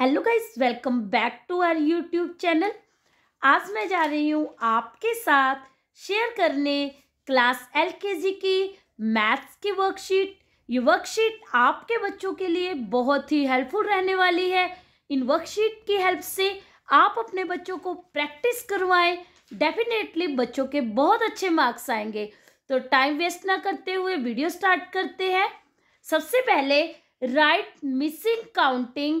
Hello guys welcome back to our YouTube channel आज मैं जा रही हूँ आपके साथ शेयर करने क्लास एलकेजी की मैथ्स की वर्कशीट ये वर्कशीट आपके बच्चों के लिए बहुत ही हेल्पफुल रहने वाली है इन वर्कशीट की हेल्प से आप अपने बच्चों को प्रैक्टिस करवाएं डेफिनेटली बच्चों के बहुत अच्छे मार्क्स आएंगे तो टाइम वेस्ट ना करते हुए वीडियो स्टार्ट करते हैं सबसे पहले write missing counting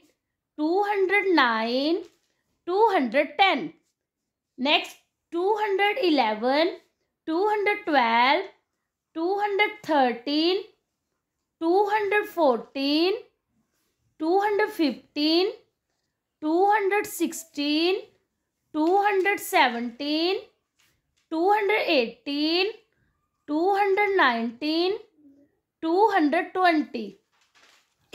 two hundred nine two hundred ten next two hundred eleven two hundred twelve two hundred thirteen two hundred fourteen two hundred fifteen two hundred sixteen two hundred seventeen two hundred eighteen two hundred nineteen two hundred twenty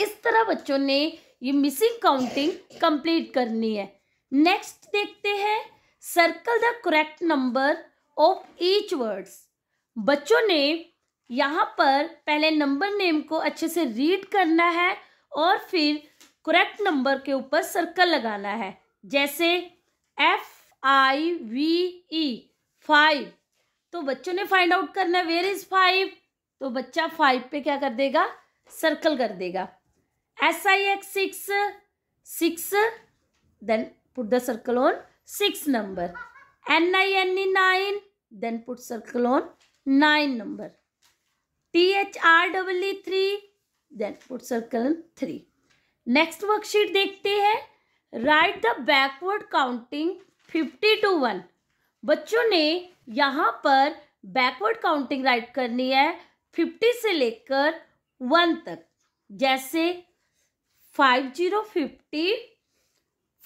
इस तरह बच्चों ने ये missing counting complete करनी है next देखते हैं circle the correct number of each words बच्चों ने यहाँ पर पहले नंबर नेम को अच्छे से रीड करना है और फिर करेक्ट नंबर के ऊपर सर्कल लगाना है जैसे F I V E five तो बच्चों ने फाइंड आउट करना है वेयर इज फाइव तो बच्चा फाइव पे क्या कर देगा सर्कल कर देगा S I X six six then put the circle on six number N I N E nine then put circle on nine number T H R double E three then put circle on three next worksheet देखते हैं right the backward counting fifty two one बच्चों ने यहाँ पर backward counting right करनी है fifty से लेकर वन तक जैसे five zero fifty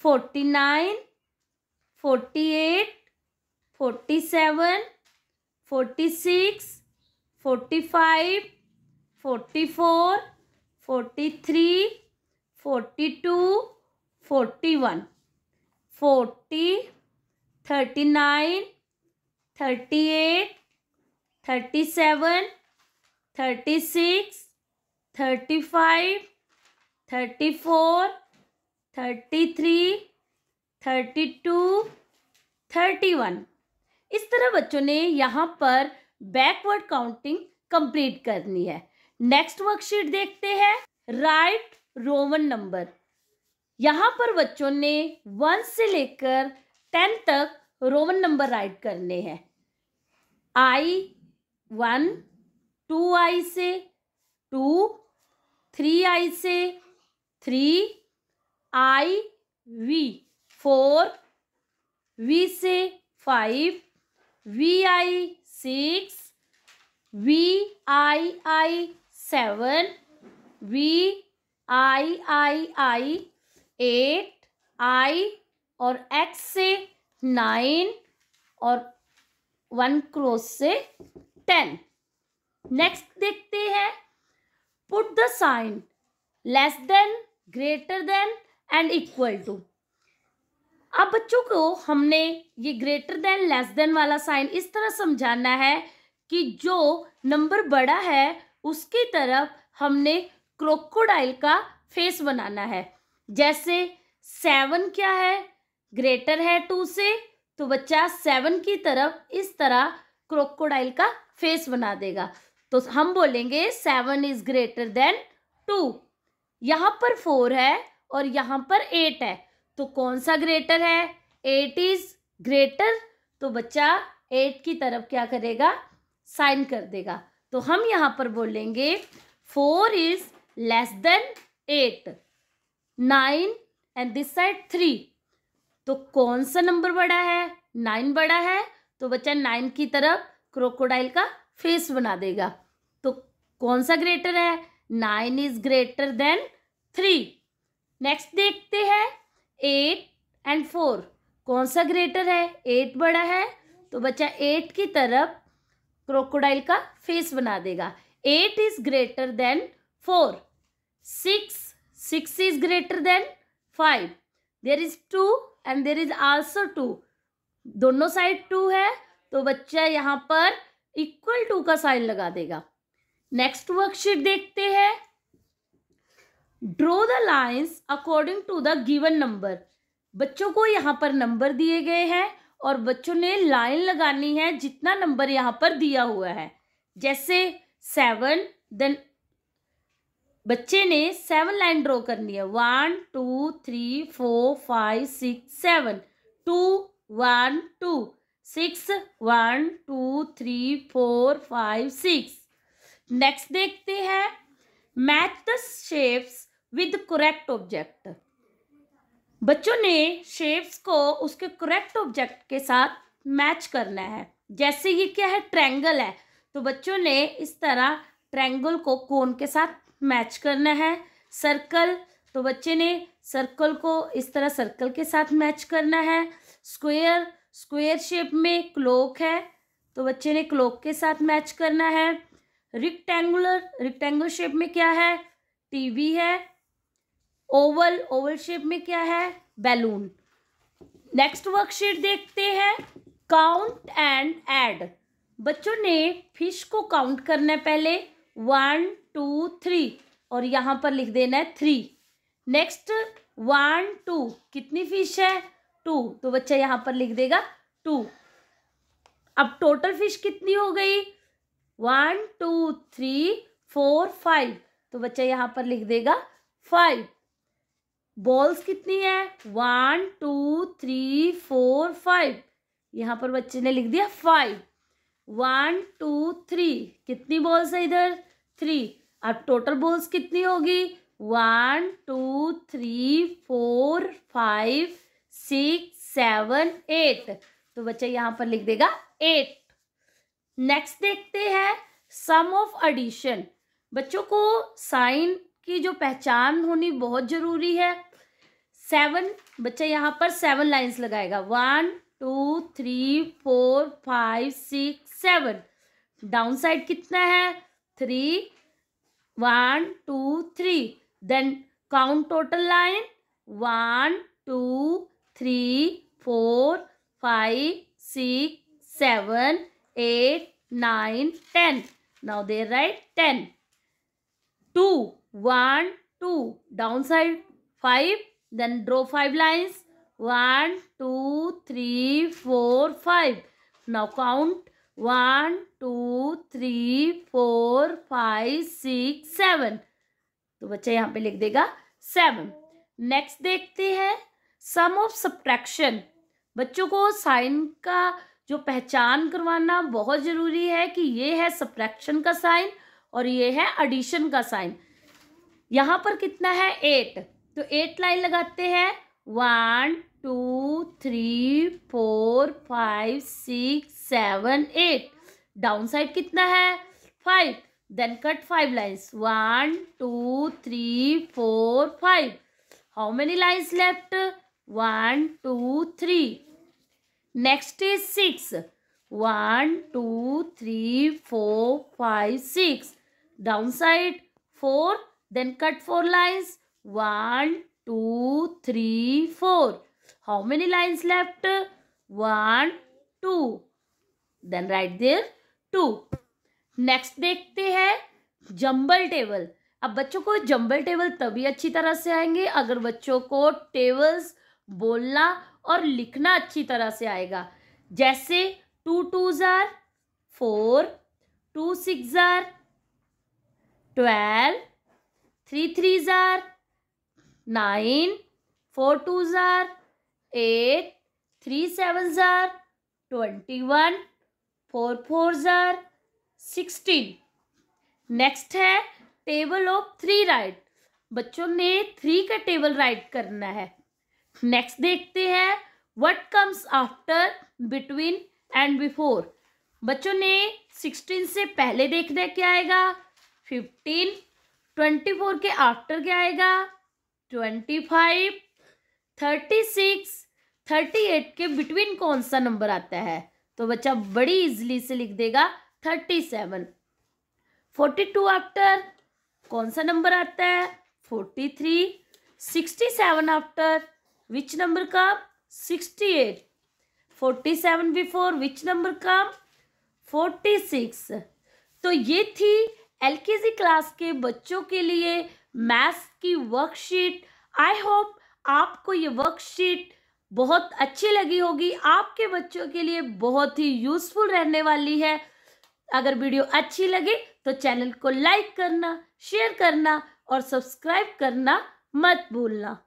forty nine forty eight forty seven forty six forty five forty four forty three forty two forty one forty thirty nine thirty eight thirty seven thirty six thirty five thirty four thirty three thirty two thirty one इस तरह बच्चों ने यहाँ पर backward counting complete करनी है next worksheet देखते हैं राइट रोमन नंबर यहाँ पर बच्चों ने वन से लेकर टेन तक रोमन नंबर राइट करने हैं आई वन टू आई से टू थ्री आई से three I V four V से five V I six V I I seven V I I I eight I और एक्स से नाइन और one cross से ten next देखते हैं put the sign less than greater than and equal to अब बच्चों को हमने ये ग्रेटर देन लेस देन वाला साइन इस तरह समझाना है कि जो नंबर बड़ा है उसकी तरफ हमने क्रोकोडाइल का फेस बनाना है जैसे सेवन क्या है ग्रेटर है टू से तो बच्चा सेवन की तरफ इस तरह क्रोकोडाइल का फेस बना देगा तो हम बोलेंगे seven is greater than two यहाँ पर फोर है और यहाँ पर एट है तो कौन सा ग्रेटर है एट इज ग्रेटर तो बच्चा एट की तरफ क्या करेगा साइन कर देगा तो हम यहाँ पर बोलेंगे four is less than eight nine and this side three तो कौन सा नंबर बड़ा है नाइन बड़ा है तो बच्चा नाइन की तरफ क्रोकोडाइल का फेस बना देगा तो कौन सा ग्रेटर है nine is greater than three next देखते हैं एट एंड फोर कौन सा ग्रेटर है एट बड़ा है तो बच्चा एट की तरफ क्रोकोडाइल का फेस बना देगा eight is greater than four six six is greater than five there is two and there is also two दोनों साइड टू है तो बच्चा यहाँ पर इक्वल टू का साइन लगा देगा नेक्स्ट वर्कशीट देखते हैं draw the lines according to the given number बच्चों को यहाँ पर नंबर दिए गए हैं और बच्चों ने लाइन लगानी है जितना नंबर यहाँ पर दिया हुआ है जैसे सेवन देन बच्चे ने सेवन लाइन ड्रॉ करनी है one two three four five six seven two one two six one two three four five six next देखते हैं match the shapes with correct object बच्चों ने शेप्स को उसके करेक्ट ऑब्जेक्ट के साथ मैच करना है जैसे ये क्या है ट्रैंगल है तो बच्चों ने इस तरह ट्रैंगल को कोन के साथ मैच करना है सर्कल तो बच्चे ने सर्कल को इस तरह सर्कल के साथ मैच करना है स्क्वेयर स्क्वेयर शेप में क्लोक है तो बच्चे ने क्लोक के साथ मैच करना है रिक्टेंगुलर रिक्टेंगुलर शेप में क्या है टीवी है ओवल ओवल शेप में क्या है बैलून नेक्स्ट वर्कशीट देखते हैं काउंट एंड एड बच्चों ने फिश को काउंट करना है पहले वन टू थ्री और यहाँ पर लिख देना है थ्री नेक्स्ट वन टू कितनी फिश है टू तो बच्चा यहाँ पर लिख देगा टू अब टोटल फिश कितनी हो गई one two three four five तो बच्चा यहाँ पर लिख देगा फाइव बॉल्स कितनी है one two three four five यहाँ पर बच्चे ने लिख दिया फाइव वन टू थ्री कितनी बॉल्स है इधर थ्री अब टोटल बॉल्स कितनी होगी one two three four five six seven eight तो बच्चा यहाँ पर लिख देगा एट नेक्स्ट देखते हैं सम ऑफ एडिशन बच्चों को साइन की जो पहचान होनी बहुत ज़रूरी है सेवन बच्चा यहाँ पर सेवन लाइंस लगाएगा one two three four five six seven down side कितना है three one two three then count total line one two three four five six seven eight, nine, ten. Now they write ten. Two, one, two. Downside five. Then draw five lines. One, two, three, four, five. Now count one, two, three, four, five, six, seven. तो बच्चा यहाँ पे लिख देगा seven next देखते हैं सम of subtraction बच्चों को साइन का जो पहचान करवाना बहुत ज़रूरी है कि ये है सप्रैक्शन का साइन और ये है एडिशन का साइन यहाँ पर कितना है एट तो एट लाइन लगाते हैं one two three four five six seven eight down side कितना है five then cut five lines one two three four five how many lines left one two three next is six one two three four five six down side four then cut four lines one two three four how many lines left one two then right there two next देखते हैं jumble table अब बच्चों को jumble table तभी अच्छी तरह से आएंगे अगर बच्चों को टेबल्स बोलना और लिखना अच्छी तरह से आएगा जैसे टू टू ज़ार फोर टू सिक्स ज़ार ट्वेल्व थ्री थ्री ज़ार नाइन फोर टू ज़ार एट थ्री सेवन ज़ार ट्वेंटी वन फोर फोर ज़ार सिक्सटीन नेक्स्ट है टेबल ऑफ थ्री राइट बच्चों ने थ्री का टेबल राइट करना है नेक्स्ट देखते हैं what comes after between and before बच्चों ने सिक्सटीन से पहले देखना क्या आएगा फिफ्टीन ट्वेंटी फोर के आफ्टर क्या आएगा twenty five thirty six thirty eight के बिटवीन कौन सा नंबर आता है तो बच्चा बड़ी इजीली से लिख देगा thirty seven forty two after कौन सा नंबर आता है forty three sixty seven after which number come sixty eight forty seven before which number come forty six तो ये थी एल क्लास के बच्चों के लिए मैथ्स की वर्कशीट आई होप आपको ये वर्कशीट बहुत अच्छी लगी होगी आपके बच्चों के लिए बहुत ही यूज़फुल रहने वाली है अगर वीडियो अच्छी लगे तो चैनल को लाइक करना शेयर करना और सब्सक्राइब करना मत भूलना